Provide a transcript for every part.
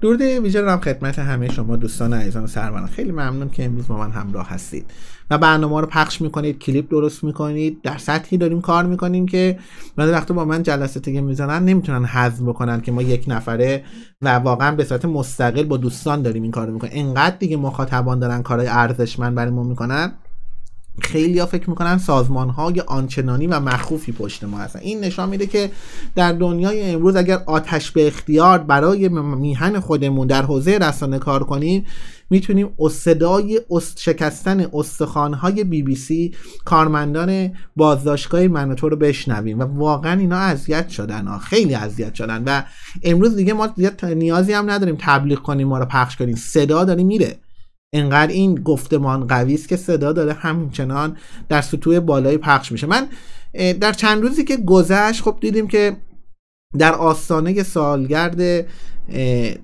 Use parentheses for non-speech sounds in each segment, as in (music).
درود ویژه دارم خدمت همه شما دوستان عزیزان سروران خیلی ممنون که امروز با من همراه هستید و برنامه رو پخش میکنید کلیپ درست میکنید در سطحی داریم کار میکنیم که بعضی وقتا با من جلسه تگه میزنن نمیتونن هضم بکنن که ما یک نفره و واقعا به صورت مستقل با دوستان داریم این کارو میکنیم انقدر دیگه مخاطبان دارن کارهای ارزشمند برای ما میکنن خیلی ها فکر میکنن سازمان های آنچنانی و مخوفی پشت ما هستن این نشان میده که در دنیای امروز اگر آتش به اختیار برای میهن خودمون در حوزه رسانه کار کنیم میتونیم صدای شکستن استخوانهای بی بی سی کارمندان بازداشتگاه من رو بشنویم و واقعا اینا اذیت شدن ها خیلی اذیت شدن و امروز دیگه ما نیازی هم نداریم تبلیغ کنیم ما رو پخش کنیم صدا داره میره انقدر این گفتمان قوی است که صدا داره همچنان در سطوح بالای پخش میشه من در چند روزی که گذشت خب دیدیم که در آستانه سالگرد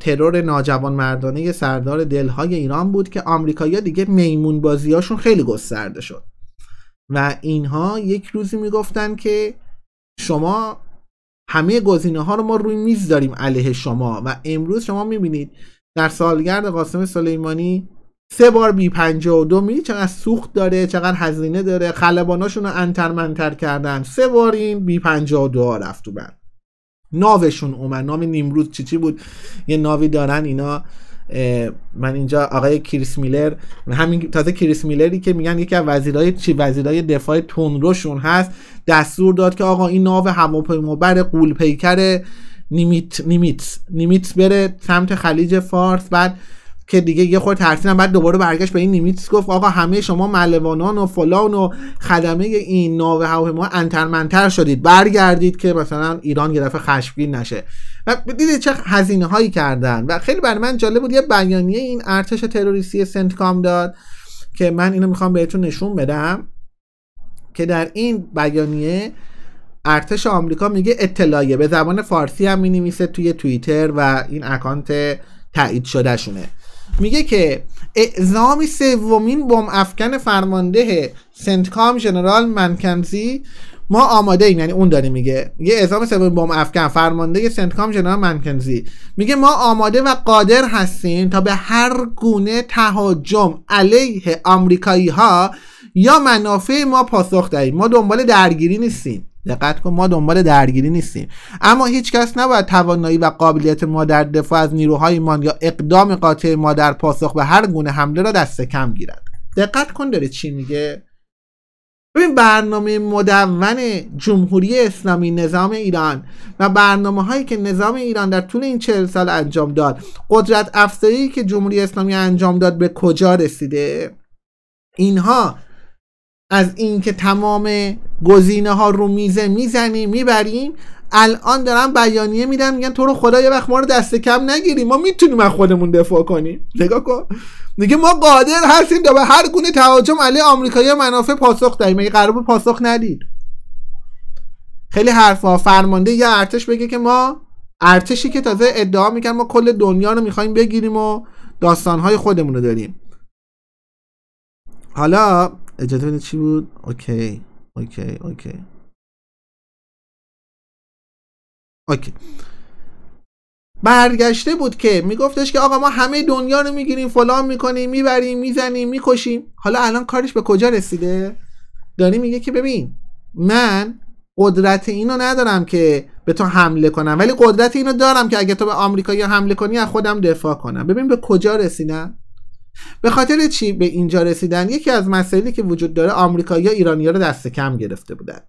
ترور ناجوان مردانه سردار دلهای ایران بود که آمریکایی‌ها دیگه میمون بازیاشون خیلی گسترده شد و اینها یک روزی میگفتن که شما همه گزینه ها رو ما روی میز داریم علیه شما و امروز شما میبینید در سالگرد قاسم سلیمانی سه بار بی 52 میلی چقدر سوخت داره چقدر هزینه داره خلباناشون رو انتر کردن سه بار این بی 52 ها رفت و بند ناوشون اومد نام نیمروز چی چی بود یه ناوی دارن اینا من اینجا آقای کریس میلر همین تازه کریس میلری که میگن یکی از وزیرای چی وزیرای دفاع تونروشون هست دستور داد که آقا این ناو قول قولپیکر نیمیت نیمیت نیمیت بره سمت خلیج فارس بعد که دیگه یه خورده ترسیدم بعد دوباره برگشت به این نیمیتس گفت آقا همه شما ملوانان و فلان و خدمه این ناو ما انترمنتر شدید برگردید که مثلا ایران یه دفعه خشمگین نشه و دیدید چه هزینه هایی کردن و خیلی برای من جالب بود یه بیانیه این ارتش تروریستی سنتکام داد که من اینو میخوام بهتون نشون بدم که در این بیانیه ارتش آمریکا میگه اطلاعیه به زبان فارسی هم مینویسه توی توییتر و این اکانت تایید شده شونه میگه که اعزام سومین بم افکن فرمانده سنتکام جنرال منکنزی ما آماده ایم یعنی اون داره میگه یه اعزام سوم بم افکن فرمانده سنتکام جنرال منکنزی میگه ما آماده و قادر هستیم تا به هر گونه تهاجم علیه آمریکایی ها یا منافع ما پاسخ دهیم ما دنبال درگیری نیستیم دقت کن ما دنبال درگیری نیستیم اما هیچکس نباید توانایی و قابلیت ما در دفاع از نیروهایمان یا اقدام قاطع ما در پاسخ به هر گونه حمله را دست کم گیرد دقت کن داره چی میگه ببین برنامه مدون جمهوری اسلامی نظام ایران و برنامه هایی که نظام ایران در طول این چهل سال انجام داد قدرت افزایی که جمهوری اسلامی انجام داد به کجا رسیده اینها از اینکه تمام گزینه ها رو میزه میزنیم میبریم الان دارن بیانیه میدن میگن تو رو خدا یه وقت ما رو دست کم نگیریم ما میتونیم از خودمون دفاع کنیم نگاه کن میگه ما قادر هستیم تا به هر گونه تهاجم علیه آمریکایی منافع پاسخ دهیم مگه قرار پاسخ ندید خیلی حرفها فرمانده یا ارتش بگه که ما ارتشی که تازه ادعا میکنن ما کل دنیا رو میخوایم بگیریم و داستانهای خودمون رو داریم حالا اجازه چی بود اوکی اوکی اوکی اوکی برگشته بود که میگفتش که آقا ما همه دنیا رو میگیریم فلان میکنیم میبریم میزنیم میکشیم حالا الان کارش به کجا رسیده داری میگه که ببین من قدرت اینو ندارم که به تو حمله کنم ولی قدرت اینو دارم که اگه تو به آمریکا یا حمله کنی از خودم دفاع کنم ببین به کجا رسیدم به خاطر چی به اینجا رسیدن یکی از مسائلی که وجود داره آمریکایی‌ها ایرانیا رو دست کم گرفته بودن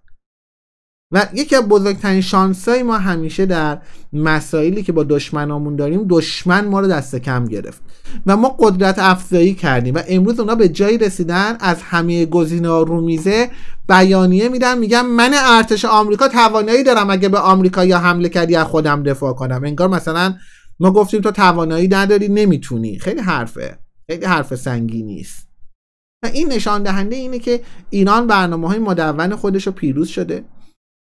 و یکی از بزرگترین شانسای ما همیشه در مسائلی که با دشمنامون داریم دشمن ما رو دست کم گرفت و ما قدرت افزایی کردیم و امروز اونا به جایی رسیدن از همه گزینه ها رو میزه بیانیه میدن میگن من ارتش آمریکا توانایی دارم اگه به آمریکا یا حمله کردی از خودم دفاع کنم انگار مثلا ما گفتیم تو توانایی نداری نمیتونی خیلی حرفه خیلی حرف سنگی نیست و این نشان دهنده اینه که ایران برنامه های مدون خودش رو پیروز شده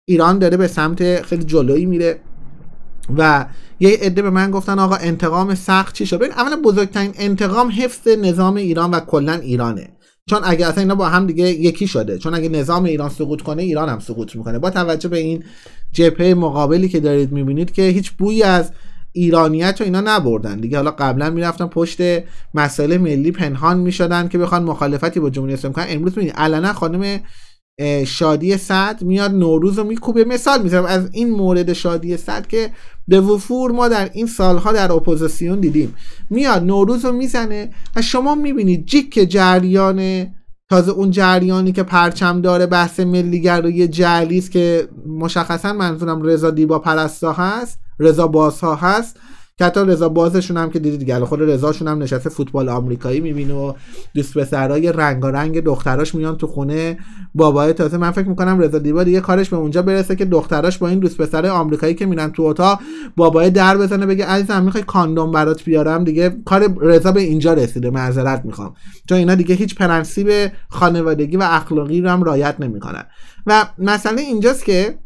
ایران داره به سمت خیلی جلویی میره و یه عده به من گفتن آقا انتقام سخت چی شد اولا بزرگترین انتقام حفظ نظام ایران و کلا ایرانه چون اگه اصلا اینا با هم دیگه یکی شده چون اگه نظام ایران سقوط کنه ایران هم سقوط میکنه با توجه به این جبهه مقابلی که دارید میبینید که هیچ بویی از ایرانیت رو اینا نبردن دیگه حالا قبلا میرفتن پشت مسئله ملی پنهان میشدن که بخوان مخالفتی با جمهوری اسلامی کنن امروز میبینید علنا خانم شادی صد میاد نوروز رو میکوبه مثال میزنم از این مورد شادی صد که به وفور ما در این سالها در اپوزیسیون دیدیم میاد نوروز رو میزنه و شما میبینید جیک جریان تازه اون جریانی که پرچم داره بحث ملیگرایی جعلی است که مشخصا منظورم رضا دیبا پرستا هست رضا ها هست که حتی رضا بازشون هم که دیدید دیگه خود رضاشون هم نشسته فوتبال آمریکایی میبینه و دوست پسرای رنگارنگ دختراش میان تو خونه بابای تازه من فکر میکنم رضا دیبا دیگه کارش به اونجا برسه که دختراش با این دوست پسرای آمریکایی که میرن تو اتاق بابای در بزنه بگه عزیزم میخوای کاندوم برات بیارم دیگه کار رضا به اینجا رسیده معذرت میخوام چون اینا دیگه هیچ پرنسیب خانوادگی و اخلاقی رو هم رعایت نمیکنن و مسئله اینجاست که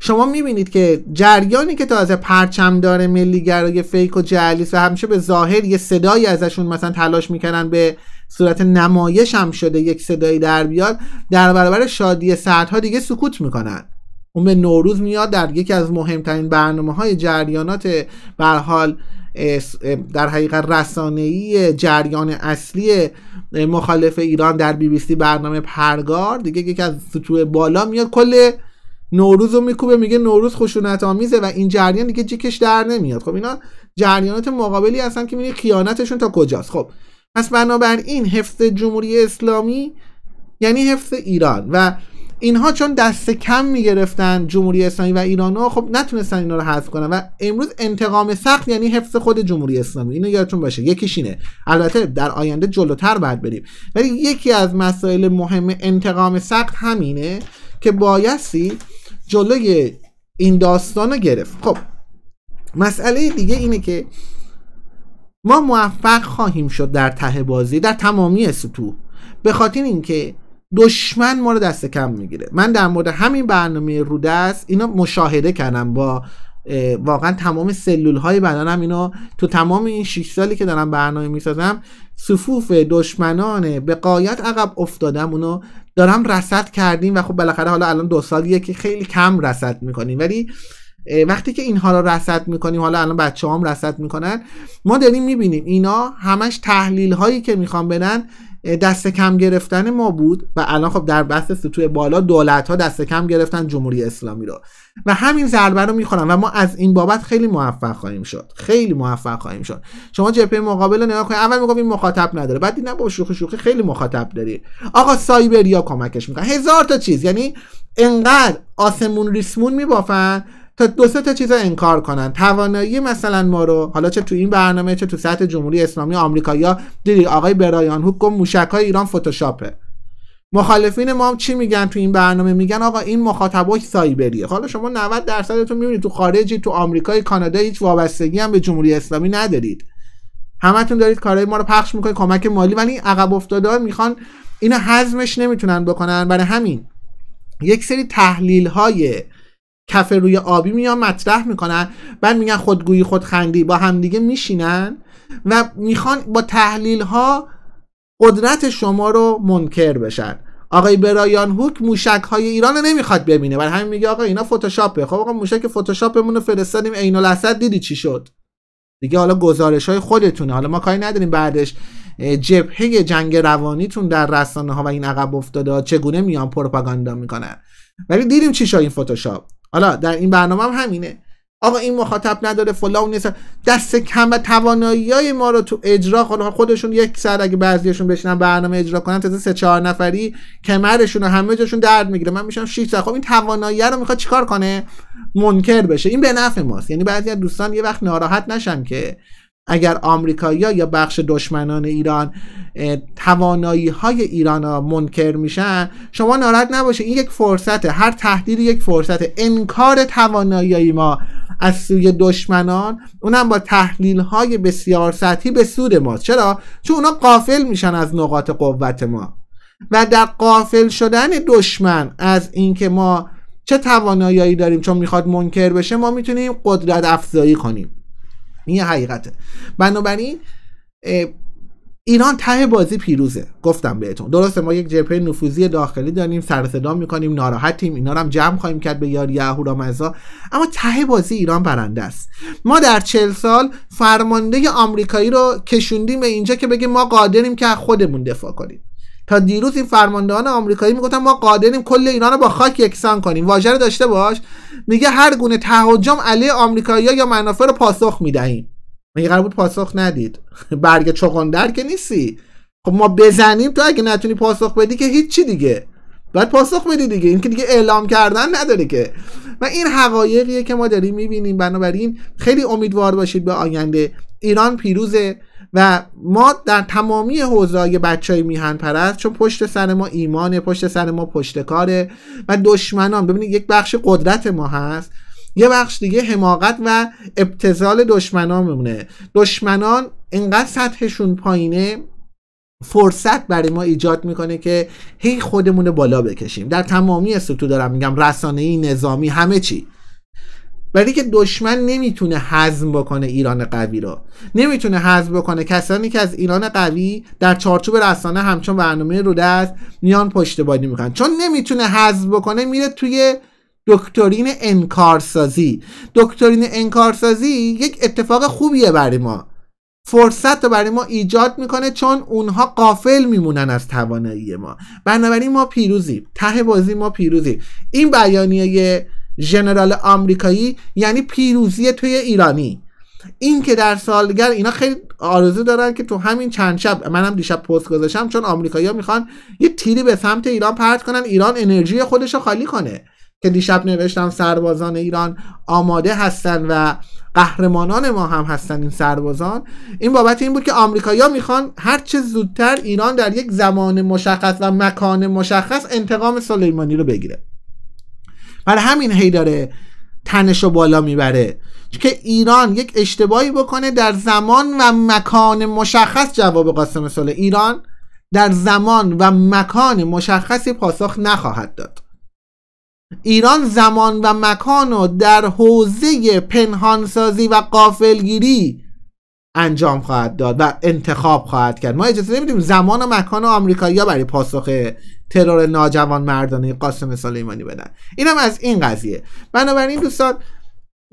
شما میبینید که جریانی که تازه پرچم داره ملیگرای فیک و جعلیس و همیشه به ظاهر یه صدایی ازشون مثلا تلاش میکنن به صورت نمایش هم شده یک صدایی در بیاد در برابر شادی سردها دیگه سکوت میکنن اون به نوروز میاد در یکی از مهمترین برنامه های جریانات برحال در حقیقت رسانه‌ای جریان اصلی مخالف ایران در بی بی سی برنامه پرگار دیگه یکی از سطوح بالا میاد کل نوروز رو میکوبه میگه نوروز خشونت آمیزه و این جریان دیگه جیکش در نمیاد خب اینا جریانات مقابلی هستن که میگه خیانتشون تا کجاست خب پس بنابراین حفظ جمهوری اسلامی یعنی حفظ ایران و اینها چون دست کم میگرفتن جمهوری اسلامی و ایرانو خب نتونستن اینا رو حذف کنن و امروز انتقام سخت یعنی حفظ خود جمهوری اسلامی اینو یادتون باشه یکیش اینه البته در آینده جلوتر بعد بریم ولی یکی از مسائل مهم انتقام سخت همینه که بایستی جلوی این داستان رو گرفت خب مسئله دیگه اینه که ما موفق خواهیم شد در ته بازی در تمامی سطوح به خاطر اینکه دشمن ما رو دست کم میگیره من در مورد همین برنامه رودست اینا مشاهده کردم با واقعا تمام سلول های بدنم اینو تو تمام این 6 سالی که دارم برنامه میسازم صفوف دشمنان به قایت عقب افتادم اونو دارم رصد کردیم و خب بالاخره حالا الان دو سالیه که خیلی کم رصد میکنیم ولی وقتی که اینها رو رصد میکنیم حالا الان بچه هم رصد میکنن ما داریم میبینیم اینا همش تحلیل هایی که میخوام بدن دست کم گرفتن ما بود و الان خب در بحث سطوح بالا دولت ها دست کم گرفتن جمهوری اسلامی رو و همین ضربه رو میخورن و ما از این بابت خیلی موفق خواهیم شد خیلی موفق خواهیم شد شما جبهه مقابل رو نگاه کنید اول میگفت این مخاطب نداره بعد نه با شوخی شوخی خیلی مخاطب داری آقا سایبریا کمکش میکنه هزار تا چیز یعنی انقدر آسمون ریسمون میبافن تا دو سه تا چیز رو انکار کنن توانایی مثلا ما رو حالا چه تو این برنامه چه تو سطح جمهوری اسلامی آمریکا یا دیدی آقای برایان هوک گفت موشکای ایران فتوشاپه مخالفین ما هم چی میگن تو این برنامه میگن آقا این مخاطبای سایبریه حالا شما 90 درصدتون میبینید تو خارجی تو آمریکای کانادا هیچ وابستگی هم به جمهوری اسلامی ندارید همتون دارید کارهای ما رو پخش میکنید کمک مالی ولی عقب افتاده میخوان اینو حزمش نمیتونن بکنن برای همین یک سری تحلیل های کفه روی آبی میان مطرح میکنن بعد میگن خودگویی خودخندی با همدیگه میشینن و میخوان با تحلیل ها قدرت شما رو منکر بشن آقای برایان هوک موشک های ایران رو نمیخواد ببینه برای همین میگه آقا اینا فتوشاپه خب آقا موشک فتوشاپمون رو فرستادیم عین الاسد دیدی چی شد دیگه حالا گزارش های خودتونه حالا ما کاری نداریم بعدش جبهه جنگ روانیتون در رسانه ها و این عقب افتاده چگونه میان پروپاگاندا میکنن ولی دیدیم چی شد این فتوشاپ حالا در این برنامه هم همینه آقا این مخاطب نداره فلان نیست دست کم و توانایی ما رو تو اجرا خودشون یک سر اگه بعضیشون بشینن برنامه اجرا کنن تا سه چهار نفری کمرشون و همه جاشون درد میگیره من میشم 6 سر خب این توانایی رو میخواد چیکار کنه منکر بشه این به نفع ماست یعنی بعضی از دوستان یه وقت ناراحت نشن که اگر آمریکایی‌ها یا بخش دشمنان ایران توانایی های ایران ها منکر میشن شما ناراحت نباشه این یک فرصته هر تهدید یک فرصته انکار توانایی ما از سوی دشمنان اونم با تحلیل های بسیار سطحی به سود ماست چرا چون اونا قافل میشن از نقاط قوت ما و در قافل شدن دشمن از اینکه ما چه توانایی داریم چون میخواد منکر بشه ما میتونیم قدرت افزایی کنیم این حقیقته بنابراین ایران ته بازی پیروزه گفتم بهتون درسته ما یک جبهه نفوذی داخلی داریم سر صدا میکنیم ناراحتیم اینا رو هم جمع خواهیم کرد به یاری مزا اما ته بازی ایران برنده است ما در چل سال فرمانده آمریکایی رو کشوندیم به اینجا که بگیم ما قادریم که خودمون دفاع کنیم تا دیروز این فرماندهان آمریکایی میگفتن ما قادریم کل ایران رو با خاک یکسان کنیم واژه داشته باش میگه هر گونه تهاجم علیه آمریکایی‌ها یا منافع رو پاسخ میدهیم مگه قرار بود پاسخ ندید (laughs) برگ چغندر که نیستی خب ما بزنیم تو اگه نتونی پاسخ بدی که هیچی دیگه باید پاسخ بدی دیگه این که دیگه اعلام کردن نداره که و این حقایقیه که ما داریم میبینیم بنابراین خیلی امیدوار باشید به آینده ایران پیروزه و ما در تمامی بچه های میهن پرست چون پشت سر ما ایمانه پشت سر ما پشت کاره. و دشمنان ببینید یک بخش قدرت ما هست یه بخش دیگه حماقت و ابتزال دشمنان میمونه دشمنان انقدر سطحشون پایینه فرصت برای ما ایجاد میکنه که هی خودمون بالا بکشیم در تمامی سطوح دارم میگم ای نظامی همه چی برای که دشمن نمیتونه حزم بکنه ایران قوی رو نمیتونه حزم بکنه کسانی که از ایران قوی در چارچوب رسانه همچون برنامه رو دست میان بادی میکنن چون نمیتونه حزم بکنه میره توی دکترین انکارسازی دکترین انکارسازی یک اتفاق خوبیه برای ما فرصت رو برای ما ایجاد میکنه چون اونها قافل میمونن از توانایی ما بنابراین ما پیروزیم ته بازی ما پیروزیم این بیانیه ژنرال آمریکایی یعنی پیروزی توی ایرانی این که در سالگر اینا خیلی آرزو دارن که تو همین چند شب منم دیشب پست گذاشتم چون آمریکایی‌ها میخوان یه تیری به سمت ایران پرت کنن ایران انرژی خودش رو خالی کنه که دیشب نوشتم سربازان ایران آماده هستند و قهرمانان ما هم هستن این سربازان این بابت این بود که آمریکایی‌ها میخوان هر چه زودتر ایران در یک زمان مشخص و مکان مشخص انتقام سلیمانی رو بگیره برای همین هی داره تنش بالا میبره که ایران یک اشتباهی بکنه در زمان و مکان مشخص جواب قاسم سلیمانی ایران در زمان و مکان مشخصی پاسخ نخواهد داد ایران زمان و مکان و در حوزه پنهانسازی و قافلگیری انجام خواهد داد و انتخاب خواهد کرد ما اجازه نمیدیم زمان و مکان و آمریکایی‌ها برای پاسخ ترور ناجوان مردانه قاسم سلیمانی بدن اینم از این قضیه بنابراین دوستان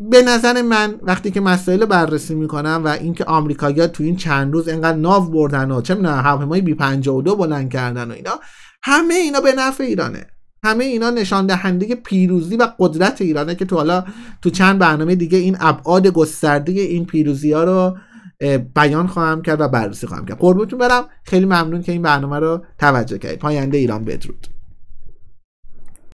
به نظر من وقتی که مسائل بررسی میکنم و اینکه آمریکایی‌ها تو این چند روز انقدر ناو بردن و چه میدونم هواپیمای بی 52 بلند کردن و اینا همه اینا به نفع ایرانه همه اینا نشان دهنده پیروزی و قدرت ایرانه که تو حالا تو چند برنامه دیگه این ابعاد گسترده این پیروزی ها رو بیان خواهم کرد و بررسی خواهم کرد قربونتون برم خیلی ممنون که این برنامه رو توجه کردید پاینده ایران بدرود